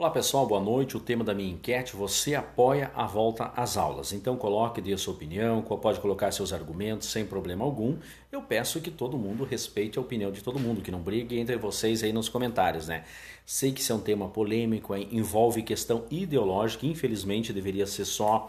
Olá pessoal, boa noite. O tema da minha enquete: você apoia a volta às aulas? Então coloque, dê a sua opinião, pode colocar seus argumentos sem problema algum. Eu peço que todo mundo respeite a opinião de todo mundo, que não brigue entre vocês aí nos comentários, né? Sei que isso é um tema polêmico, envolve questão ideológica, infelizmente deveria ser só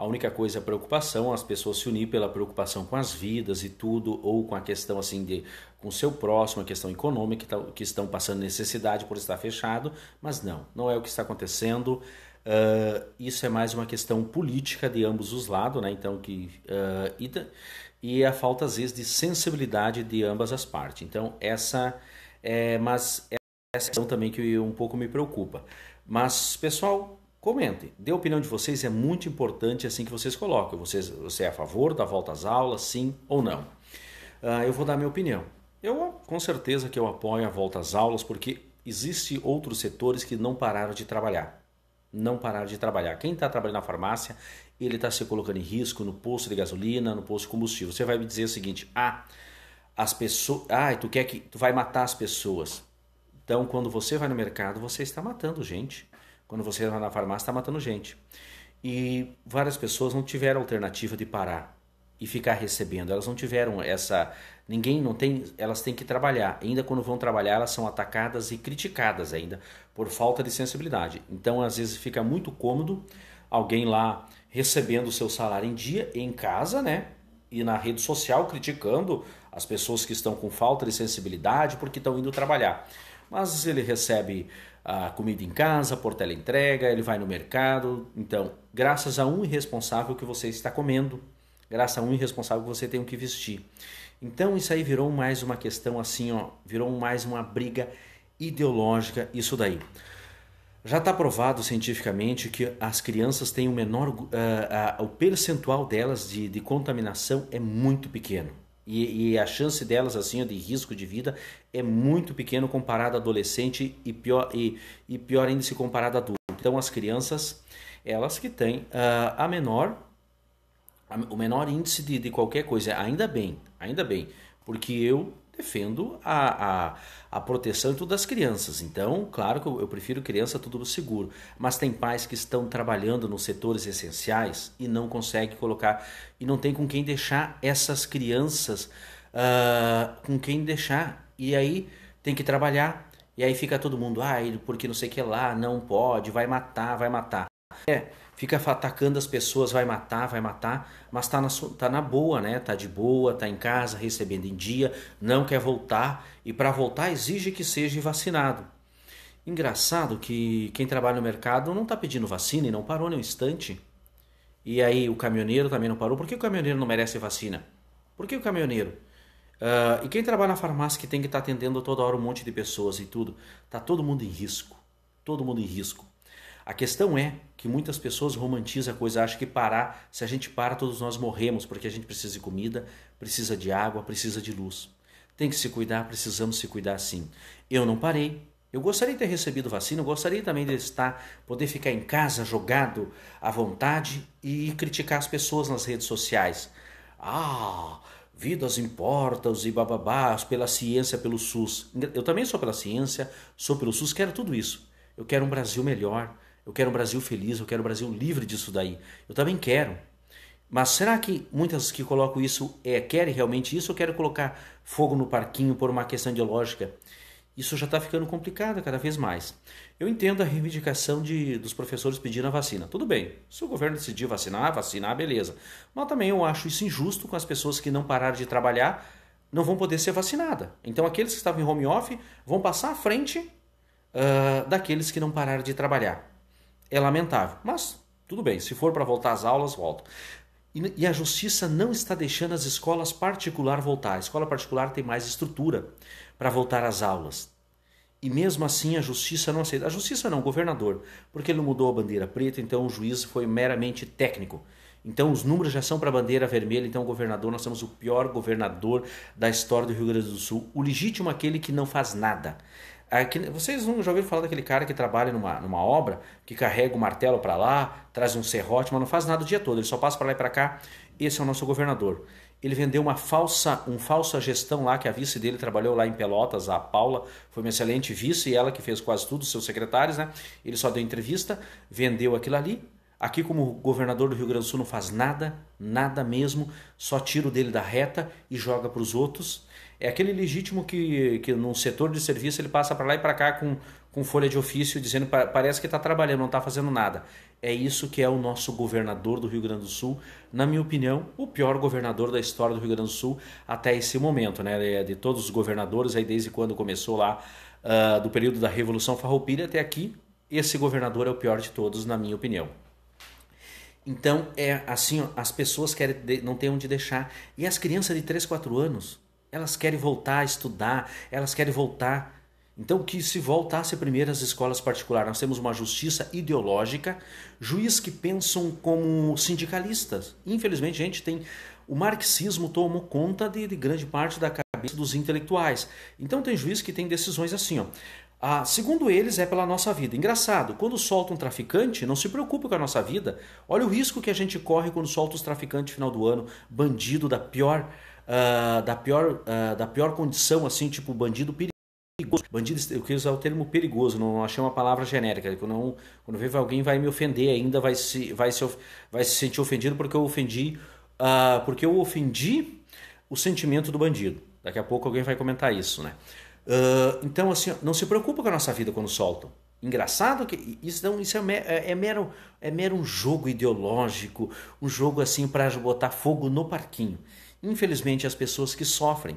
a única coisa é a preocupação, as pessoas se unir pela preocupação com as vidas e tudo, ou com a questão assim de com o seu próximo, a questão econômica, que, tá, que estão passando necessidade por estar fechado, mas não, não é o que está acontecendo. Uh, isso é mais uma questão política de ambos os lados, né? Então que uh, e, e a falta às vezes de sensibilidade de ambas as partes. Então essa é, mas essa é questão também que um pouco me preocupa. Mas pessoal, comentem. Dê a opinião de vocês, é muito importante é assim que vocês colocam. Vocês, você é a favor da volta às aulas, sim ou não? Uh, eu vou dar minha opinião. Eu com certeza que eu apoio a volta às aulas porque existe outros setores que não pararam de trabalhar. Não pararam de trabalhar. Quem está trabalhando na farmácia, ele está se colocando em risco no posto de gasolina, no posto de combustível. Você vai me dizer o seguinte: ah, as pessoas. Ah, tu quer que. Tu vai matar as pessoas. Então, quando você vai no mercado, você está matando gente. Quando você entra na farmácia, está matando gente. E várias pessoas não tiveram alternativa de parar e ficar recebendo. Elas não tiveram essa. Ninguém não tem. Elas têm que trabalhar. Ainda quando vão trabalhar, elas são atacadas e criticadas ainda por falta de sensibilidade. Então, às vezes, fica muito cômodo alguém lá recebendo o seu salário em dia, em casa, né? E na rede social criticando as pessoas que estão com falta de sensibilidade porque estão indo trabalhar. Mas ele recebe a comida em casa, por entrega, ele vai no mercado. Então, graças a um irresponsável que você está comendo, graças a um irresponsável que você tem o que vestir. Então, isso aí virou mais uma questão assim, ó, virou mais uma briga ideológica isso daí. Já está provado cientificamente que as crianças têm o menor, uh, uh, o percentual delas de, de contaminação é muito pequeno. E, e, a chance delas, assim, de risco de vida é muito pequeno comparado a adolescente e pior, e, e pior ainda se comparado a adulto. Então, as crianças, elas que têm uh, a menor, a, o menor índice de, de qualquer coisa, ainda bem, ainda bem, porque eu defendo a, a, a proteção tudo das crianças. Então, claro que eu, eu, prefiro criança tudo seguro, mas tem pais que estão trabalhando nos setores essenciais e não conseguem colocar, e não tem com quem deixar essas crianças, uh, com quem deixar. E aí tem que trabalhar, e aí fica todo mundo, ah, porque não sei o que lá, não pode, vai matar, vai matar. É, fica atacando as pessoas, vai matar, vai matar, mas tá na, tá na boa, né? Tá de boa, tá em casa, recebendo em dia, não quer voltar e para voltar exige que seja vacinado. Engraçado que quem trabalha no mercado não tá pedindo vacina e não parou nem um instante. E aí o caminhoneiro também não parou. Por que o caminhoneiro não merece vacina? Por que o caminhoneiro? Uh, e quem trabalha na farmácia que tem que estar tá atendendo toda hora um monte de pessoas e tudo, tá todo mundo em risco. Todo mundo em risco. A questão é que muitas pessoas romantizam a coisa, acham que parar, se a gente para, todos nós morremos, porque a gente precisa de comida, precisa de água, precisa de luz. Tem que se cuidar, precisamos se cuidar sim. Eu não parei. Eu gostaria de ter recebido vacina, eu gostaria também de estar, poder ficar em casa jogado à vontade e criticar as pessoas nas redes sociais. Ah, vidas importam e bababás pela ciência, pelo SUS. Eu também sou pela ciência, sou pelo SUS, quero tudo isso. Eu quero um Brasil melhor, eu quero um Brasil feliz, eu quero um Brasil livre disso daí. Eu também quero. Mas será que muitas que colocam isso é, querem realmente isso ou querem colocar fogo no parquinho por uma questão ideológica? Isso já está ficando complicado cada vez mais. Eu entendo a reivindicação de, dos professores pedindo a vacina. Tudo bem, se o governo decidir vacinar, vacinar, beleza. Mas também eu acho isso injusto com as pessoas que não pararam de trabalhar, não vão poder ser vacinadas. Então aqueles que estavam em home office vão passar à frente uh, daqueles que não pararam de trabalhar é lamentável. Mas tudo bem, se for para voltar às aulas, volta. E, e a justiça não está deixando as escolas particular voltar. A escola particular tem mais estrutura para voltar às aulas. E mesmo assim a justiça não aceita. A justiça não, o governador, porque ele não mudou a bandeira preta, então o juiz foi meramente técnico. Então os números já são para a bandeira vermelha, então o governador, nós temos o pior governador da história do Rio Grande do Sul, o legítimo é aquele que não faz nada. É vocês não já ouviram falar daquele cara que trabalha numa, numa obra, que carrega o martelo para lá, traz um serrote, mas não faz nada o dia todo, ele só passa para lá e para cá. Esse é o nosso governador. Ele vendeu uma falsa, um falsa gestão lá, que a vice dele trabalhou lá em Pelotas, a Paula, foi uma excelente vice, e ela que fez quase tudo, seus secretários, né? Ele só deu entrevista, vendeu aquilo ali, Aqui, como governador do Rio Grande do Sul, não faz nada, nada mesmo, só tira o dele da reta e joga para os outros. É aquele legítimo que, que num setor de serviço ele passa para lá e para cá com, com folha de ofício, dizendo parece que está trabalhando, não está fazendo nada. É isso que é o nosso governador do Rio Grande do Sul, na minha opinião, o pior governador da história do Rio Grande do Sul até esse momento, né? É de todos os governadores, aí desde quando começou lá, uh, do período da Revolução Farroupilha até aqui, esse governador é o pior de todos, na minha opinião. Então, é assim, ó, as pessoas querem de, não têm onde deixar. E as crianças de 3, 4 anos, elas querem voltar a estudar, elas querem voltar. Então, que se voltasse primeiro as escolas particulares. Nós temos uma justiça ideológica, juízes que pensam como sindicalistas. Infelizmente, gente, tem o marxismo tomou conta de, de grande parte da cabeça dos intelectuais. Então, tem juiz que tem decisões assim, ó. Ah, segundo eles, é pela nossa vida. Engraçado, quando solta um traficante, não se preocupe com a nossa vida. Olha o risco que a gente corre quando solta os traficantes no final do ano, bandido da pior, uh, da pior, uh, da pior condição, assim, tipo bandido perigoso. Bandido, eu quis usar o termo perigoso, não achei uma palavra genérica. Quando, não, quando eu alguém vai me ofender ainda, vai se, vai se, vai se sentir ofendido porque eu ofendi, uh, porque eu ofendi o sentimento do bandido. Daqui a pouco alguém vai comentar isso, né? Uh, então, assim, não se preocupa com a nossa vida quando soltam. Engraçado que isso não isso é, é, é, mero, é mero um jogo ideológico, um jogo assim para botar fogo no parquinho. Infelizmente, as pessoas que sofrem.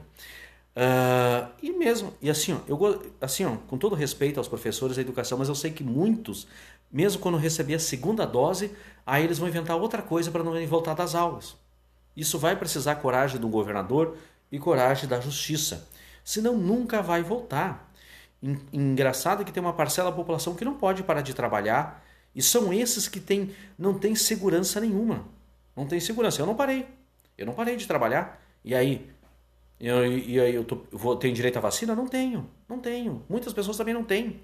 Uh, e mesmo, e assim, ó, eu, assim ó, com todo respeito aos professores da educação, mas eu sei que muitos, mesmo quando receber a segunda dose, aí eles vão inventar outra coisa para não voltar das aulas. Isso vai precisar coragem do governador e coragem da justiça senão nunca vai voltar. Engraçado que tem uma parcela da população que não pode parar de trabalhar e são esses que tem, não tem segurança nenhuma. Não tem segurança. Eu não parei. Eu não parei de trabalhar. E aí? Eu, e aí eu, tô, eu vou, tenho direito à vacina? Não tenho. Não tenho. Muitas pessoas também não têm.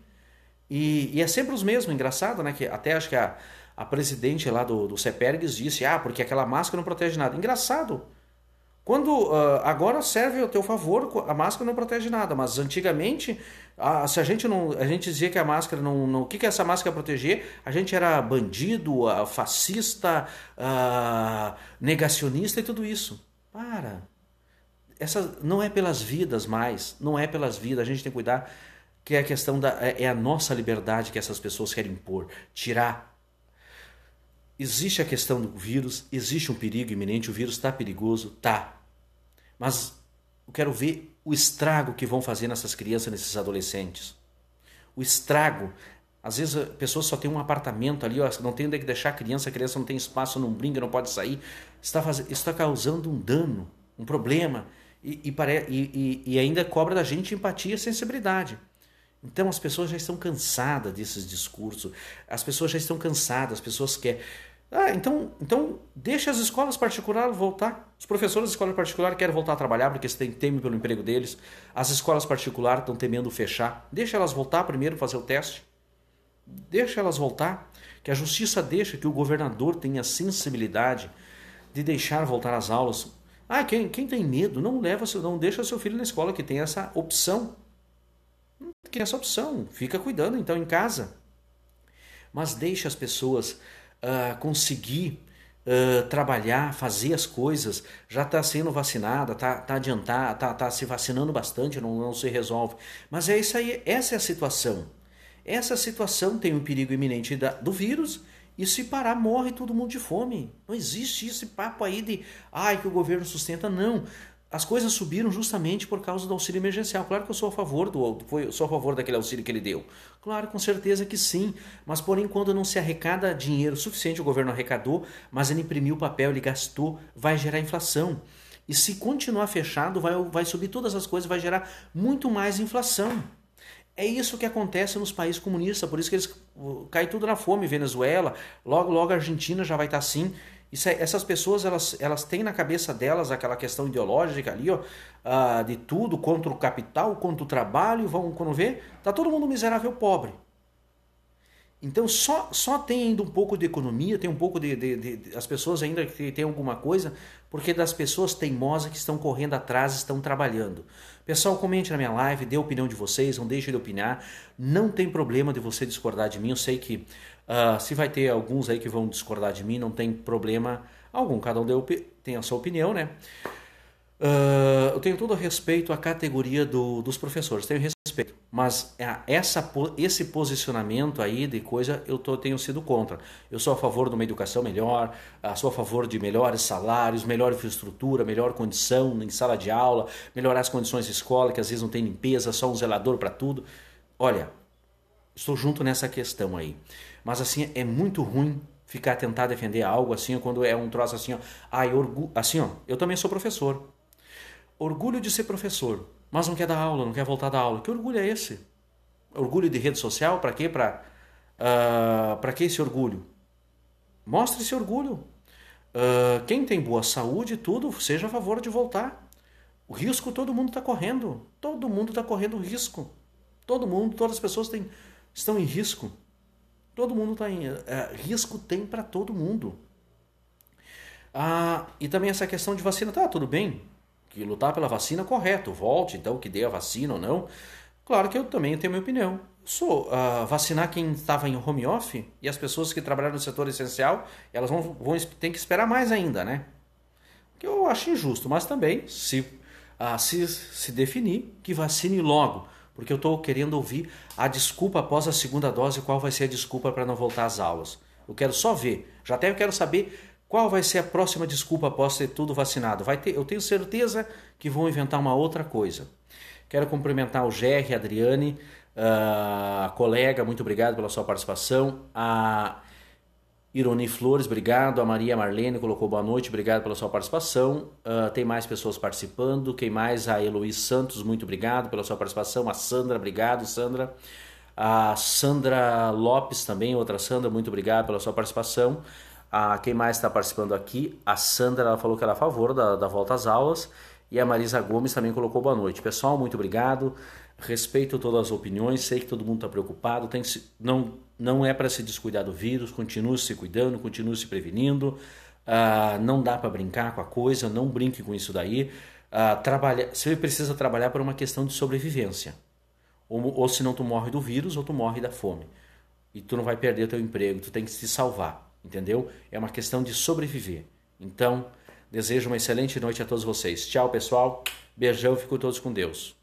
E, e é sempre os mesmos. Engraçado, né? Que até acho que a, a presidente lá do, do CEPERGS disse, ah, porque aquela máscara não protege nada. Engraçado. Quando uh, agora serve ao teu favor, a máscara não protege nada, mas antigamente, a, se a gente não, a gente dizia que a máscara não, não o que que essa máscara proteger, a gente era bandido, uh, fascista, uh, negacionista e tudo isso. Para. Essa não é pelas vidas mais, não é pelas vidas, a gente tem que cuidar que é a questão da é, é a nossa liberdade que essas pessoas querem impor, tirar Existe a questão do vírus, existe um perigo iminente, o vírus está perigoso, tá, mas eu quero ver o estrago que vão fazer nessas crianças, nesses adolescentes. O estrago. Às vezes a pessoa só tem um apartamento ali, ó, não tem onde deixar a criança, a criança não tem espaço, não brinca, não pode sair. Está está causando um dano, um problema. E, e, pare... e, e, ainda cobra da gente empatia e sensibilidade. Então as pessoas já estão cansadas desses discursos, as pessoas já estão cansadas, as pessoas querem ah, então, então deixa as escolas particulares voltar. Os professores das escolas particulares querem voltar a trabalhar porque eles temem pelo emprego deles. As escolas particulares estão temendo fechar. Deixa elas voltar primeiro fazer o teste. Deixa elas voltar. Que a justiça deixa que o governador tenha sensibilidade de deixar voltar as aulas. Ah, quem, quem tem medo, não leva, não deixa seu filho na escola que tem essa opção. Não tem essa opção. Fica cuidando então em casa. Mas deixa as pessoas uh, conseguir uh, trabalhar, fazer as coisas, já está sendo vacinada, está tá adiantada, está tá se vacinando bastante, não, não se resolve. Mas é isso aí, essa é a situação. Essa situação tem um perigo iminente da, do vírus e se parar, morre todo mundo de fome. Não existe esse papo aí de ai que o governo sustenta, não as coisas subiram justamente por causa do auxílio emergencial. Claro que eu sou a favor do foi, sou a favor daquele auxílio que ele deu. Claro, com certeza que sim. Mas porém, quando não se arrecada dinheiro suficiente, o governo arrecadou, mas ele imprimiu papel, ele gastou, vai gerar inflação. E se continuar fechado, vai, vai subir todas as coisas, vai gerar muito mais inflação. É isso que acontece nos países comunistas, por isso que eles cai tudo na fome, Venezuela, logo logo a Argentina já vai estar assim. Isso, é, essas pessoas elas, elas têm na cabeça delas aquela questão ideológica ali, ó, uh, de tudo contra o capital, contra o trabalho, vão quando vê, tá todo mundo miserável pobre. Então só, só tem ainda um pouco de economia, tem um pouco de, de, de, de as pessoas ainda que tem alguma coisa, porque das pessoas teimosas que estão correndo atrás, estão trabalhando. Pessoal, comente na minha live, dê a opinião de vocês, não deixe de opinar. Não tem problema de você discordar de mim, eu sei que Uh, se vai ter alguns aí que vão discordar de mim, não tem problema algum. Cada um deu, tem a sua opinião, né? Uh, eu tenho todo respeito à categoria do, dos professores, tenho respeito. Mas essa, esse posicionamento aí de coisa eu tô, tenho sido contra. Eu sou a favor de uma educação melhor, ah, sou a favor de melhores salários, melhor infraestrutura, melhor condição em sala de aula, melhorar as condições de escola, que às vezes não tem limpeza, só um zelador para tudo. Olha, estou junto nessa questão aí. Mas assim, é muito ruim ficar tentar defender algo assim, quando é um troço assim, ó. Ai, assim, ó, eu também sou professor. Orgulho de ser professor, mas não quer dar aula, não quer voltar da aula. Que orgulho é esse? Orgulho de rede social, para quê? Para uh, pra ah, que esse orgulho? Mostre esse orgulho. Uh, quem tem boa saúde e tudo, seja a favor de voltar. O risco todo mundo está correndo. Todo mundo está correndo risco. Todo mundo, todas as pessoas têm estão em risco. Todo mundo está em. É, risco tem para todo mundo. Ah, e também essa questão de vacina. Tá, tudo bem. Que lutar pela vacina, correto. Volte, então, que dê a vacina ou não. Claro que eu também tenho minha opinião. Sou ah, vacinar quem estava em home office e as pessoas que trabalham no setor essencial, elas vão, vão ter que esperar mais ainda, né? O que eu acho injusto, mas também, se, ah, se, se definir, que vacine logo porque eu estou querendo ouvir a desculpa após a segunda dose, qual vai ser a desculpa para não voltar às aulas. Eu quero só ver, já até eu quero saber qual vai ser a próxima desculpa após ter tudo vacinado. Vai ter, eu tenho certeza que vão inventar uma outra coisa. Quero cumprimentar o GR, a Adriane, ah, a colega, muito obrigado pela sua participação. A Ironi Flores, obrigado. A Maria Marlene colocou boa noite, obrigado pela sua participação. Uh, tem mais pessoas participando. Quem mais? A Heloís Santos, muito obrigado pela sua participação. A Sandra, obrigado, Sandra. A Sandra Lopes também, outra Sandra, muito obrigado pela sua participação. A, quem mais está participando aqui? A Sandra ela falou que era é a favor da, da volta às aulas. E a Marisa Gomes também colocou boa noite. Pessoal, muito obrigado. Respeito todas as opiniões, sei que todo mundo está preocupado. Tem, que não não é para se descuidar do vírus, continue se cuidando, continue se prevenindo. Ah, não dá para brincar com a coisa, não brinque com isso daí. Ah, trabalha, você precisa trabalhar por uma questão de sobrevivência. Ou, ou senão tu morre do vírus ou tu morre da fome. E tu não vai perder teu emprego, tu tem que se salvar, entendeu? É uma questão de sobreviver. Então, desejo uma excelente noite a todos vocês. Tchau, pessoal. Beijão, fico todos com Deus.